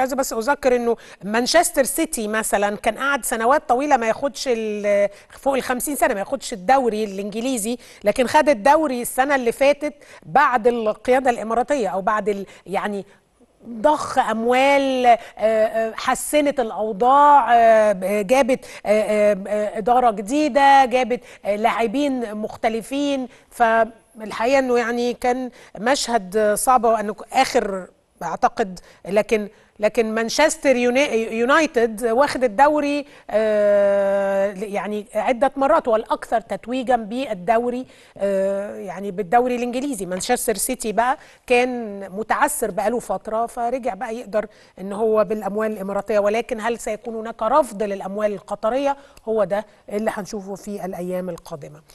عايزه بس اذكر انه مانشستر سيتي مثلا كان قعد سنوات طويله ما ياخدش فوق ال 50 سنه ما ياخدش الدوري الانجليزي لكن خد الدوري السنه اللي فاتت بعد القياده الاماراتيه او بعد ال يعني ضخ اموال آه، آه، حسنت الاوضاع آه، جابت اداره جديده جابت لاعبين مختلفين فالحقيقه انه يعني كان مشهد صعب وانه اخر اعتقد لكن لكن مانشستر يونايتد واخد الدوري آه، يعني عده مرات والاكثر تتويجا بالدوري آه، يعني بالدوري الانجليزي مانشستر سيتي بقى كان متعثر بقاله فتره فرجع بقى يقدر ان هو بالاموال الاماراتيه ولكن هل سيكون هناك رفض للاموال القطريه هو ده اللي هنشوفه في الايام القادمه